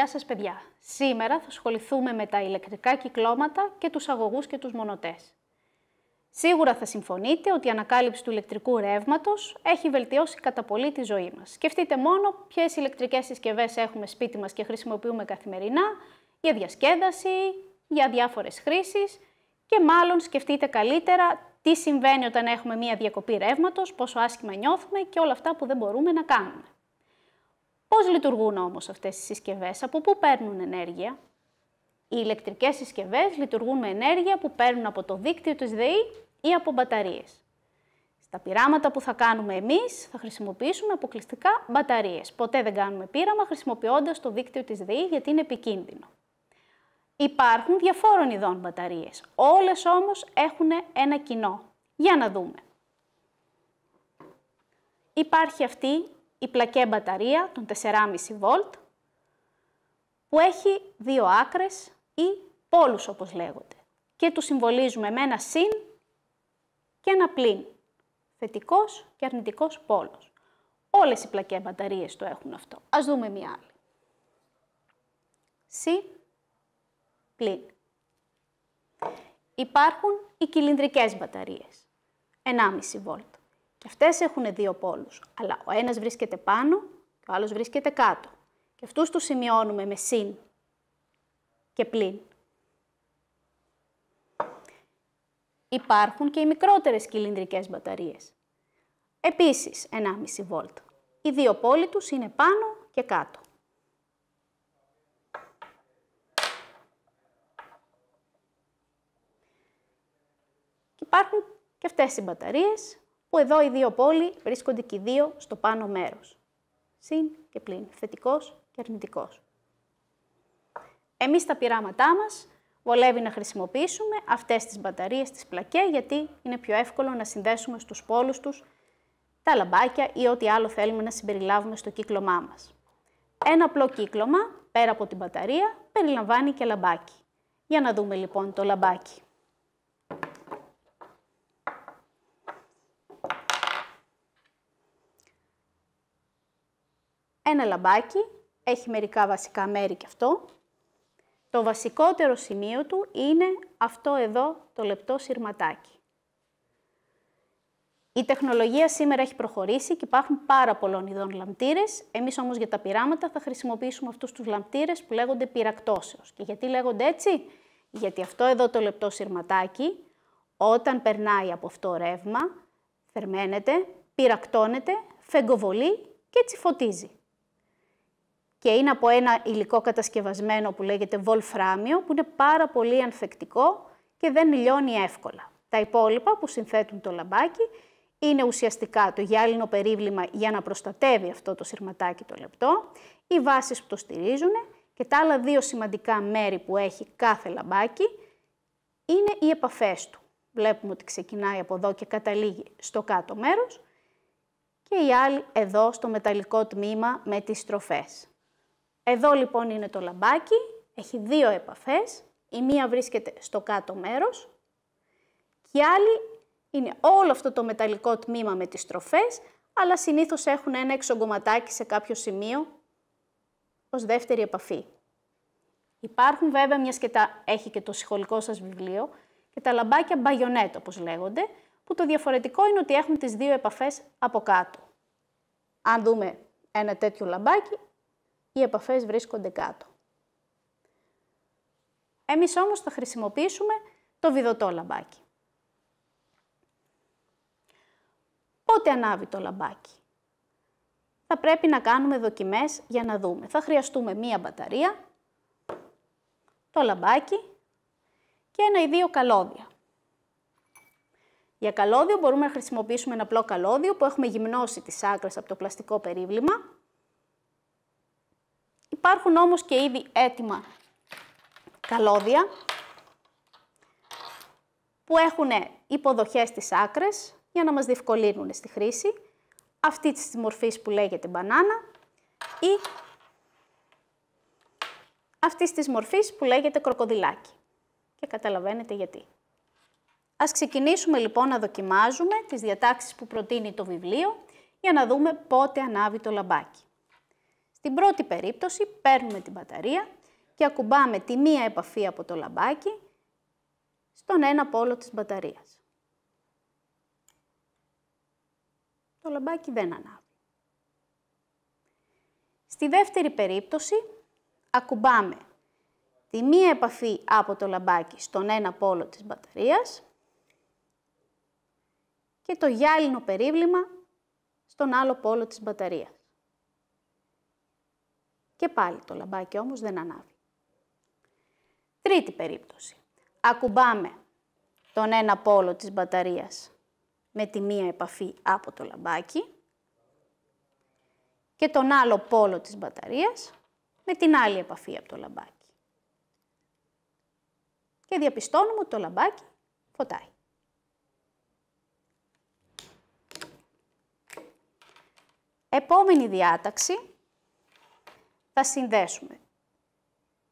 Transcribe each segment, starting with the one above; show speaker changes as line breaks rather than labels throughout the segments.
Γεια σας παιδιά! Σήμερα θα ασχοληθούμε με τα ηλεκτρικά κυκλώματα και τους αγωγούς και τους μονοτές. Σίγουρα θα συμφωνείτε ότι η ανακάλυψη του ηλεκτρικού ρεύματος έχει βελτιώσει κατά πολύ τη ζωή μας. Σκεφτείτε μόνο ποιες ηλεκτρικές συσκευές έχουμε σπίτι μας και χρησιμοποιούμε καθημερινά, για διασκέδαση, για διάφορες χρήσεις και μάλλον σκεφτείτε καλύτερα τι συμβαίνει όταν έχουμε μία διακοπή ρεύματος, πόσο άσχημα νιώθουμε και όλα αυτά που δεν μπορούμε να κάνουμε. Πώς λειτουργούν όμως αυτές οι συσκευές, από πού παίρνουν ενέργεια. Οι ηλεκτρικές συσκευές λειτουργούν με ενέργεια που παίρνουν από το δίκτυο της ΔΕΗ ή από μπαταρίες. Στα πειράματα που θα κάνουμε εμείς θα χρησιμοποιήσουμε αποκλειστικά μπαταρίες. Ποτέ δεν κάνουμε πείραμα χρησιμοποιώντας το δίκτυο της ΔΕΗ γιατί είναι επικίνδυνο. Υπάρχουν διαφόρων ειδών μπαταρίες. Όλες όμως έχουν ένα κοινό. Για να δούμε. Υπάρχει αυτή η πλακέ μπαταρία των 45 volt που έχει δύο άκρες ή πόλους όπως λέγονται και τους συμβολίζουμε με ένα συν και ένα πλήν, θετικός και αρνητικός πόλος. Όλες οι πλακέ μπαταρίες το έχουν αυτό. Ας δούμε μία άλλη. Συ, πλήν. Υπάρχουν οι κυλινδρικές μπαταρίες, 1,5 βόλτ. Και αυτές έχουν δύο πόλους, αλλά ο ένας βρίσκεται πάνω και ο άλλος βρίσκεται κάτω. Και αυτούς τους σημειώνουμε με συν και πλην. Υπάρχουν και οι μικρότερες κυλινδρικές μπαταρίες. Επίσης 1,5 βολτ. Οι δύο πόλοι τους είναι πάνω και κάτω. Υπάρχουν και αυτές οι μπαταρίες που εδώ οι δύο πόλοι βρίσκονται και οι δύο στο πάνω μέρος. Συν και πλήν, θετικός και αρνητικός. Εμείς τα πειράματά μας βολεύει να χρησιμοποιήσουμε αυτές τις μπαταρίες, τις πλακέ, γιατί είναι πιο εύκολο να συνδέσουμε στους πόλους τους τα λαμπάκια ή ό,τι άλλο θέλουμε να συμπεριλάβουμε στο κύκλωμά μας. Ένα απλό κύκλωμα, πέρα από την μπαταρία, περιλαμβάνει και λαμπάκι. Για να δούμε λοιπόν το λαμπάκι. ένα λαμπάκι, έχει μερικά βασικά μέρη και αυτό. Το βασικότερο σημείο του είναι αυτό εδώ το λεπτό σειρματάκι. Η τεχνολογία σήμερα έχει προχωρήσει και υπάρχουν πάρα πολλών ειδών λαμπτήρες. Εμείς όμως για τα πειράματα θα χρησιμοποιήσουμε αυτούς τους λαμπτήρες που λέγονται πυρακτώσεω. Και γιατί λέγονται έτσι, Γιατί αυτό εδώ το λεπτό σειρματάκι, όταν περνάει από αυτό ρεύμα, θερμαίνεται, πυρακτώνεται, φεγκοβολεί και έτσι φωτίζει και είναι από ένα υλικό κατασκευασμένο που λέγεται βολφράμιο, που είναι πάρα πολύ ανθεκτικό και δεν λιώνει εύκολα. Τα υπόλοιπα που συνθέτουν το λαμπάκι είναι ουσιαστικά το γυάλινο περίβλημα για να προστατεύει αυτό το σειρματάκι το λεπτό, οι βάσεις που το στηρίζουν και τα άλλα δύο σημαντικά μέρη που έχει κάθε λαμπάκι είναι οι επαφές του. Βλέπουμε ότι ξεκινάει από εδώ και καταλήγει στο κάτω μέρος και η άλλη εδώ στο μεταλλικό τμήμα με τις στροφές. Εδώ λοιπόν είναι το λαμπάκι, έχει δύο επαφές, η μία βρίσκεται στο κάτω μέρος και η άλλη είναι όλο αυτό το μεταλλικό τμήμα με τις τροφές, αλλά συνήθως έχουν ένα εξογκωματάκι σε κάποιο σημείο ως δεύτερη επαφή. Υπάρχουν βέβαια, μιας και τα έχει και το συγχολικό σας βιβλίο, και τα λαμπάκια μπαγιονέτ όπως λέγονται, που το διαφορετικό είναι ότι έχουν τις δύο επαφές από κάτω. Αν δούμε ένα τέτοιο λαμπάκι, οι επαφές βρίσκονται κάτω. Εμείς όμως θα χρησιμοποιήσουμε το βιδωτό λαμπάκι. Πότε ανάβει το λαμπάκι. Θα πρέπει να κάνουμε δοκιμές για να δούμε. Θα χρειαστούμε μία μπαταρία, το λαμπάκι και ένα ή δύο καλώδια. Για καλώδιο μπορούμε να χρησιμοποιήσουμε ένα απλό καλώδιο που έχουμε γυμνώσει τις άκρες από το πλαστικό περίβλημα Υπάρχουν όμως και ήδη έτοιμα καλώδια που έχουν υποδοχές στις άκρες για να μας διευκολύνουν στη χρήση. Αυτή της μορφής που λέγεται μπανάνα ή αυτής της μορφής που λέγεται κροκοδιλάκι. Και καταλαβαίνετε γιατί. Ας ξεκινήσουμε λοιπόν να δοκιμάζουμε τις διατάξεις που προτείνει το βιβλίο για να δούμε πότε ανάβει το λαμπάκι. Στην πρώτη περίπτωση παίρνουμε την μπαταρία και ακουμπάμε τη μία επαφή από το λαμπάκι στον ένα πόλο της μπαταρίας. Το λαμπάκι δεν ανάβει. Στη δεύτερη περίπτωση ακουμπάμε τη μία επαφή από το λαμπάκι στον ένα πόλο της μπαταρίας και το γυάλινο περίβλημα στον άλλο πόλο της μπαταρίας. Και πάλι το λαμπάκι όμως δεν ανάβει. Τρίτη περίπτωση. Ακουμπάμε τον ένα πόλο της μπαταρίας με τη μία επαφή από το λαμπάκι και τον άλλο πόλο της μπαταρίας με την άλλη επαφή από το λαμπάκι. Και διαπιστώνουμε ότι το λαμπάκι φωτάει. Επόμενη διάταξη θα συνδέσουμε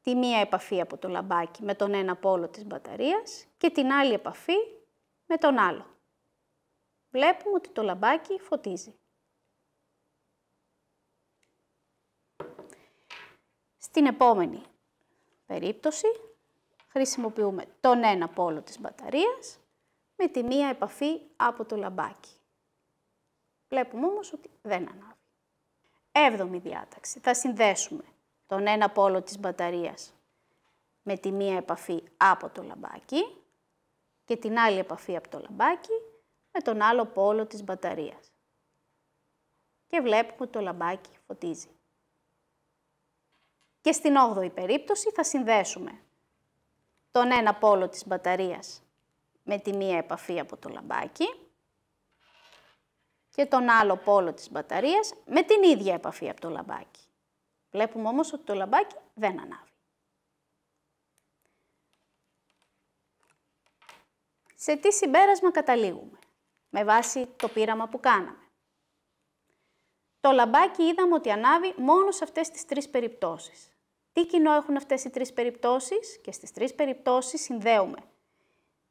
τη μία επαφή από το λαμπάκι με τον ένα πόλο της μπαταρίας και την άλλη επαφή με τον άλλο. Βλέπουμε ότι το λαμπάκι φωτίζει. Στην επόμενη περίπτωση χρησιμοποιούμε τον ένα πόλο της μπαταρίας με τη μία επαφή από το λαμπάκι. Βλέπουμε όμως ότι δεν ανάβει. Έβδομη διάταξη. Θα συνδέσουμε τον ένα πόλο της μπαταρίας με τη μία επαφή από το λαμπάκι και την άλλη επαφή από το λαμπάκι με τον άλλο πόλο της μπαταρίας. Και βλέπουμε ότι το λαμπάκι φωτίζει. Και στην 8η περίπτωση θα συνδέσουμε τον ένα πόλο της μπαταρίας με τη μία επαφή από το λαμπάκι και τον άλλο πόλο της μπαταρίας με την ίδια επαφή από το λαμπάκι. Βλέπουμε όμως ότι το λαμπάκι δεν ανάβει. Σε τι συμπέρασμα καταλήγουμε, με βάση το πείραμα που κάναμε. Το λαμπάκι είδαμε ότι ανάβει μόνο σε αυτές τις τρεις περιπτώσεις. Τι κοινό έχουν αυτές οι τρεις περιπτώσεις και στις τρεις περιπτώσεις συνδέουμε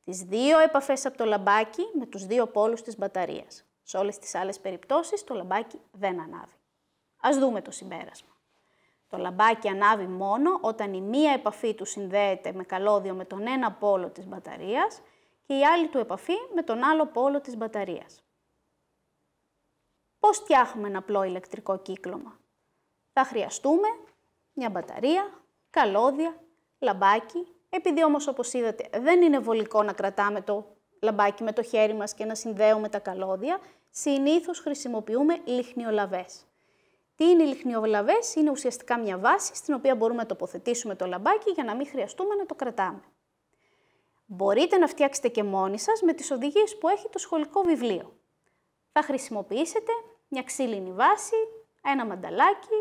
τις δύο επαφές από το λαμπάκι με τους δύο πόλους της μπαταρίας. Σε όλες τις άλλες περιπτώσεις το λαμπάκι δεν ανάβει. Ας δούμε το συμπέρασμα. Το λαμπάκι ανάβει μόνο όταν η μία επαφή του συνδέεται με καλώδιο με τον ένα πόλο της μπαταρίας και η άλλη του επαφή με τον άλλο πόλο της μπαταρίας. Πώς φτιάχνουμε ένα απλό ηλεκτρικό κύκλωμα. Θα χρειαστούμε μια μπαταρία, καλώδια, λαμπάκι. Επειδή όμως όπως είδατε δεν είναι βολικό να κρατάμε το λαμπάκι με το χέρι μας και να συνδέουμε τα καλώδια, συνήθως χρησιμοποιούμε λιχνιολαβές. Τι είναι οι λιχνιολαβές, είναι ουσιαστικά μια βάση στην οποία μπορούμε να τοποθετήσουμε το λαμπάκι για να μην χρειαστούμε να το κρατάμε. Μπορείτε να φτιάξετε και μόνοι σας με τις οδηγίες που έχει το σχολικό βιβλίο. Θα χρησιμοποιήσετε μια ξύλινη βάση, ένα μανταλάκι,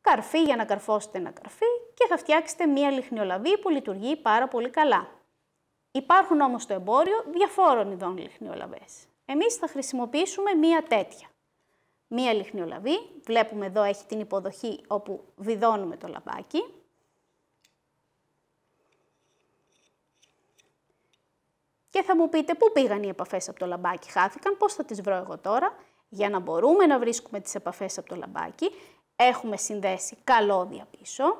καρφί για να καρφώσετε ένα καρφί και θα φτιάξετε μια λιχνιολαβή που λειτουργεί πάρα πολύ καλά. Υπάρχουν όμως στο εμπόριο διαφόρων ειδών λιχνιολαβές. Εμείς θα χρησιμοποιήσουμε μία τέτοια. Μία λιχνιολαβή, βλέπουμε εδώ έχει την υποδοχή όπου βιδώνουμε το λαμπάκι. Και θα μου πείτε πού πήγαν οι επαφές από το λαμπάκι, χάθηκαν, πώς θα τις βρω εγώ τώρα. Για να μπορούμε να βρίσκουμε τις επαφές από το λαμπάκι, έχουμε συνδέσει καλώδια πίσω,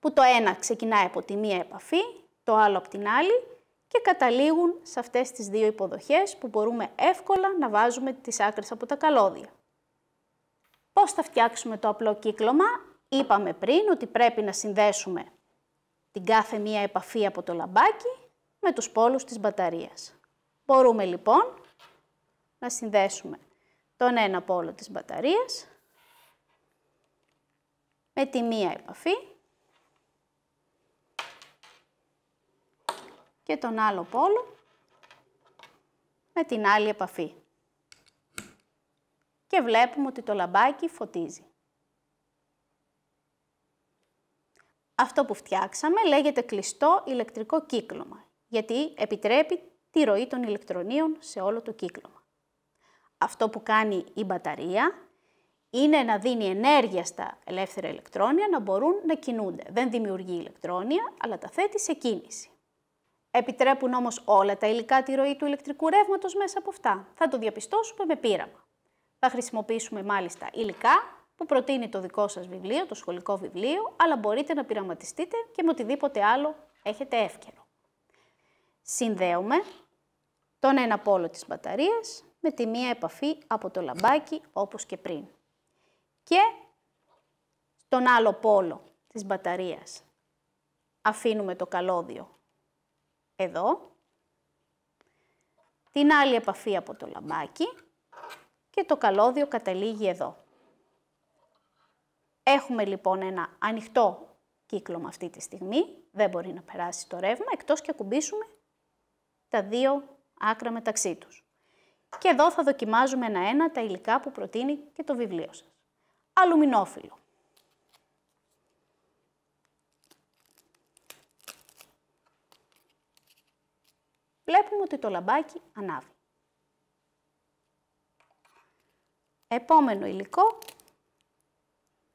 που το ένα ξεκινάει από τη μία επαφή το άλλο από την άλλη και καταλήγουν σε αυτές τις δύο υποδοχές που μπορούμε εύκολα να βάζουμε τις άκρες από τα καλώδια. Πώς θα φτιάξουμε το απλό κύκλωμα, είπαμε πριν ότι πρέπει να συνδέσουμε την κάθε μία επαφή από το λαμπάκι με τους πόλους της μπαταρίας. Μπορούμε λοιπόν να συνδέσουμε τον ένα πόλο της μπαταρίας με τη μία επαφή και τον άλλο πόλο με την άλλη επαφή. Και βλέπουμε ότι το λαμπάκι φωτίζει. Αυτό που φτιάξαμε λέγεται κλειστό ηλεκτρικό κύκλωμα, γιατί επιτρέπει τη ροή των ηλεκτρονίων σε όλο το κύκλωμα. Αυτό που κάνει η μπαταρία είναι να δίνει ενέργεια στα ελεύθερα ηλεκτρόνια να μπορούν να κινούνται. Δεν δημιουργεί ηλεκτρόνια, αλλά τα θέτει σε κίνηση. Επιτρέπουν όμως όλα τα υλικά τη ροή του ηλεκτρικού ρεύματος μέσα από αυτά. Θα το διαπιστώσουμε με πείραμα. Θα χρησιμοποιήσουμε μάλιστα υλικά που προτείνει το δικό σας βιβλίο, το σχολικό βιβλίο, αλλά μπορείτε να πειραματιστείτε και με οτιδήποτε άλλο έχετε εύκαιρο. Συνδέουμε τον ένα πόλο της μπαταρίας με τη μία επαφή από το λαμπάκι όπως και πριν. Και τον άλλο πόλο της μπαταρίας αφήνουμε το καλώδιο εδώ, την άλλη επαφή από το λαμπάκι και το καλώδιο καταλήγει εδώ. Έχουμε λοιπόν ένα ανοιχτό κύκλωμα αυτή τη στιγμή, δεν μπορεί να περάσει το ρεύμα, εκτός και ακουμπήσουμε τα δύο άκρα μεταξύ τους. Και εδώ θα δοκιμάζουμε ένα-ένα τα υλικά που προτείνει και το βιβλίο σας. Αλουμινόφυλλο. Βλέπουμε ότι το λαμπάκι ανάβει. Επόμενο υλικό,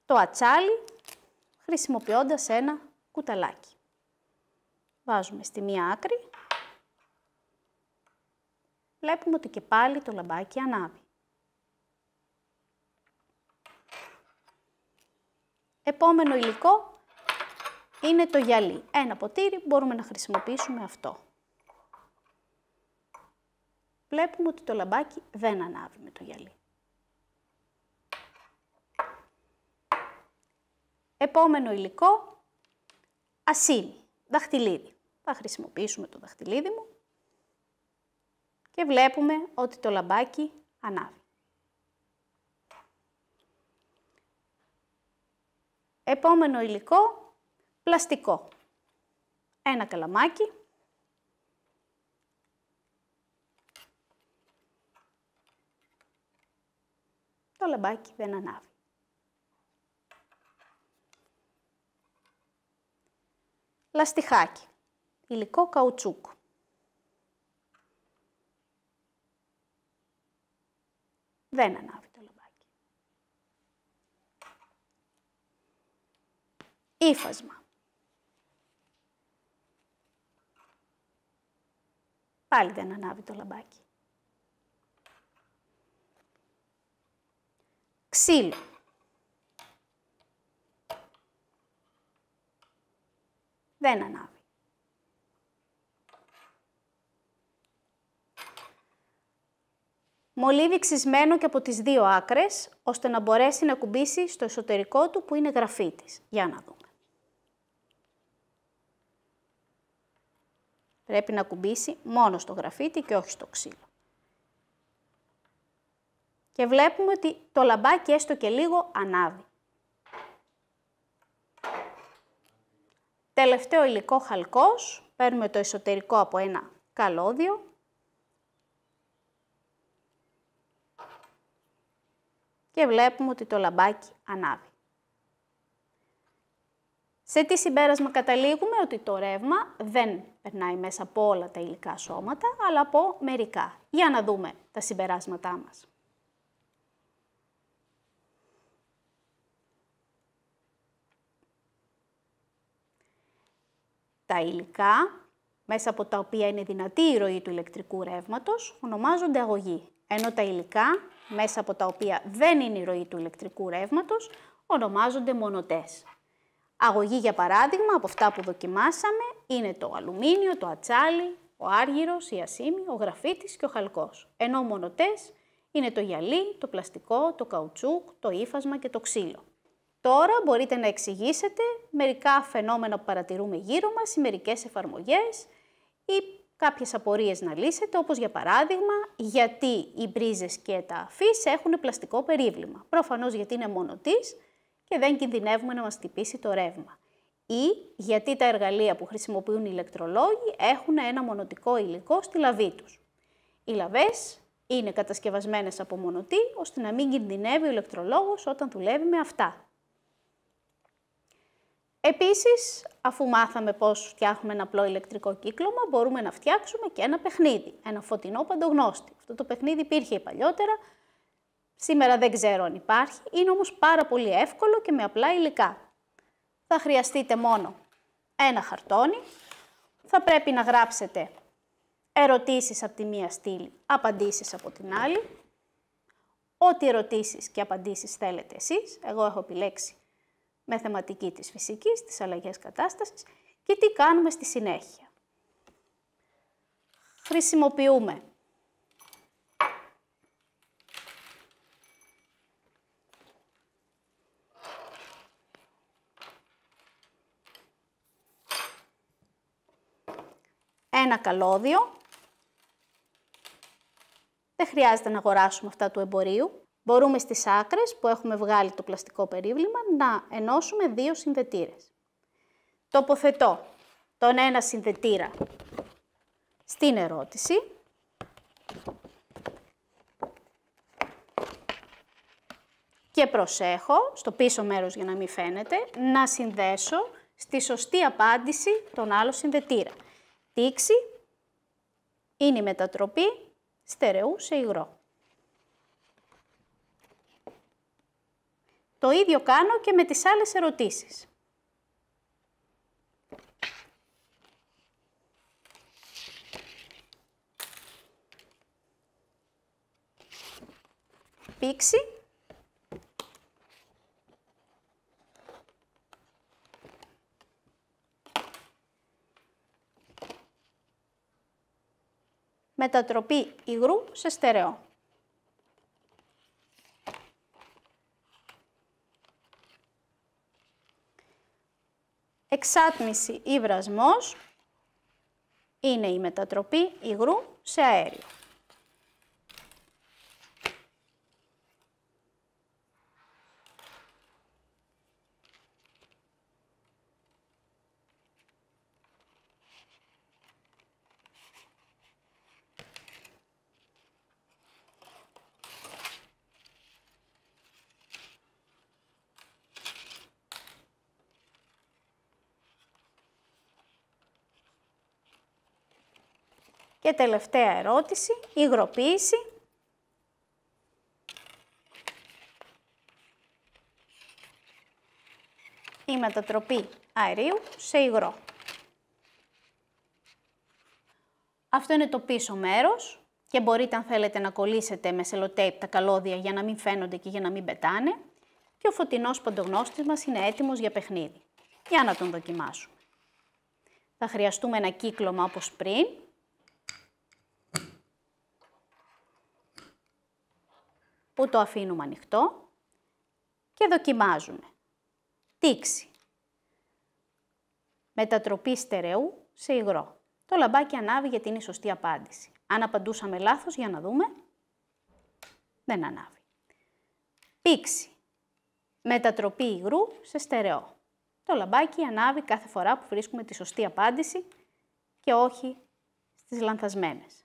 το ατσάλι, χρησιμοποιώντας ένα κουταλάκι. Βάζουμε στη μία άκρη. Βλέπουμε ότι και πάλι το λαμπάκι ανάβει. Επόμενο υλικό είναι το γυαλί. Ένα ποτήρι, μπορούμε να χρησιμοποιήσουμε αυτό βλέπουμε ότι το λαμπάκι δεν ανάβει με το γυαλί. Επόμενο υλικό, ασύνη, δαχτυλίδι. Θα χρησιμοποιήσουμε το δαχτυλίδι μου και βλέπουμε ότι το λαμπάκι ανάβει. Επόμενο υλικό, πλαστικό. Ένα καλαμάκι το λαμπάκι δεν ανάβει. Λαστιχάκι, υλικό καουτσούκ. Δεν ανάβει το λαμπάκι. Ήφασμα. Πάλι δεν ανάβει το λαμπάκι. ξύλο. Δεν ανάβει. Μολύβι ξυσμένο και από τις δύο άκρες, ώστε να μπορέσει να κουμπίσει στο εσωτερικό του που είναι γραφίτης. Για να δούμε. Πρέπει να κουμπίσει μόνο στο γραφίτη και όχι στο ξύλο και βλέπουμε ότι το λαμπάκι έστω και λίγο ανάβει. Τελευταίο υλικό χαλκός, παίρνουμε το εσωτερικό από ένα καλώδιο. Και βλέπουμε ότι το λαμπάκι ανάβει. Σε τι συμπέρασμα καταλήγουμε ότι το ρεύμα δεν περνάει μέσα από όλα τα υλικά σώματα, αλλά από μερικά. Για να δούμε τα συμπεράσματά μας. Τα υλικά μέσα από τα οποία είναι δυνατή η ροή του ηλεκτρικού ρεύματος ονομάζονται αγωγή, ενώ τα υλικά μέσα από τα οποία δεν είναι η ροή του ηλεκτρικού ρεύματος ονομάζονται μονοτές. Αγωγή για παράδειγμα από αυτά που δοκιμάσαμε είναι το αλουμίνιο, το ατσάλι, ο άργυρος, η ασήμι, ο γραφίτης και ο χαλκός. Ενώ μονοτές είναι το γυαλί, το πλαστικό, το καουτσούκ, το ύφασμα και το ξύλο. Τώρα μπορείτε να εξηγήσετε μερικά φαινόμενα που παρατηρούμε γύρω μας, ή μερικές εφαρμογές ή κάποιες απορίες να λύσετε, όπως για παράδειγμα γιατί οι μπρίζες και τα αφής έχουν πλαστικό περίβλημα. Προφανώς γιατί είναι μόνο και δεν κινδυνεύουμε να μας τυπήσει το ρεύμα. Ή γιατί τα εργαλεία που χρησιμοποιούν οι ηλεκτρολόγοι έχουν ένα μονοτικό υλικό στη λαβή τους. Οι λαβές είναι κατασκευασμένες από μονοτή, ώστε να μην κινδυνεύει ο ηλεκτρολόγος όταν δουλεύει με αυτά. Επίσης, αφού μάθαμε πώς φτιάχνουμε ένα απλό ηλεκτρικό κύκλωμα, μπορούμε να φτιάξουμε και ένα παιχνίδι, ένα φωτεινό παντογνώστη. Αυτό το παιχνίδι υπήρχε παλιότερα, σήμερα δεν ξέρω αν υπάρχει, είναι όμως πάρα πολύ εύκολο και με απλά υλικά. Θα χρειαστείτε μόνο ένα χαρτόνι, θα πρέπει να γράψετε ερωτήσεις από τη μία στήλη, απαντήσεις από την άλλη, ό,τι ερωτήσεις και απαντήσεις θέλετε εσείς, εγώ έχω επιλέξει με θεματική της φυσικής, της αλλαγές κατάστασης και τι κάνουμε στη συνέχεια. Χρησιμοποιούμε ένα καλώδιο. Δεν χρειάζεται να αγοράσουμε αυτά του εμπορίου. Μπορούμε στις άκρες που έχουμε βγάλει το πλαστικό περίβλημα να ενώσουμε δύο συνδετήρες. Τοποθετώ τον ένα συνδετήρα στην ερώτηση. Και προσέχω, στο πίσω μέρος για να μην φαίνεται, να συνδέσω στη σωστή απάντηση τον άλλο συνδετήρα. Τήξη είναι η μετατροπή στερεού σε υγρό. Το ίδιο κάνω και με τις άλλες ερωτήσεις. Πήξη. Μετατροπή υγρού σε στερεό. εξάτμιση ή βρασμός είναι η μετατροπή υγρού σε αέριο. Και τελευταία ερώτηση, υγροποίηση. Η μετατροπή αερίου σε υγρό. Αυτό είναι το πίσω μέρος και μπορείτε αν θέλετε να κολλήσετε με σελοτέιπ τα καλώδια για να μην φαίνονται και για να μην πετάνε. Και ο φωτεινός παντογνώστης μας είναι έτοιμος για παιχνίδι. Για να τον δοκιμάσουμε. Θα χρειαστούμε ένα κύκλωμα όπως πριν που το αφήνουμε ανοιχτό και δοκιμάζουμε. Τήξη. Μετατροπή στερεού σε υγρό. Το λαμπάκι ανάβει γιατί είναι η σωστή απάντηση. Αν απαντούσαμε λάθος, για να δούμε, δεν ανάβει. Πήξη. Μετατροπή υγρού σε στερεό. Το λαμπάκι ανάβει κάθε φορά που βρίσκουμε τη σωστή απάντηση και όχι στις λανθασμένες.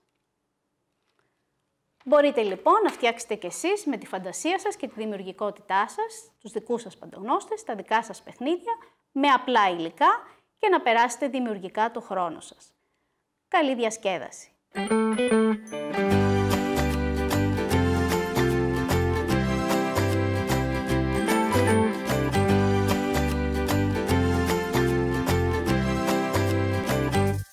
Μπορείτε λοιπόν να φτιάξετε κι εσείς με τη φαντασία σας και τη δημιουργικότητά σας, τους δικούς σας παντογνώστες, τα δικά σας παιχνίδια, με απλά υλικά και να περάσετε δημιουργικά το χρόνο σας. Καλή διασκέδαση!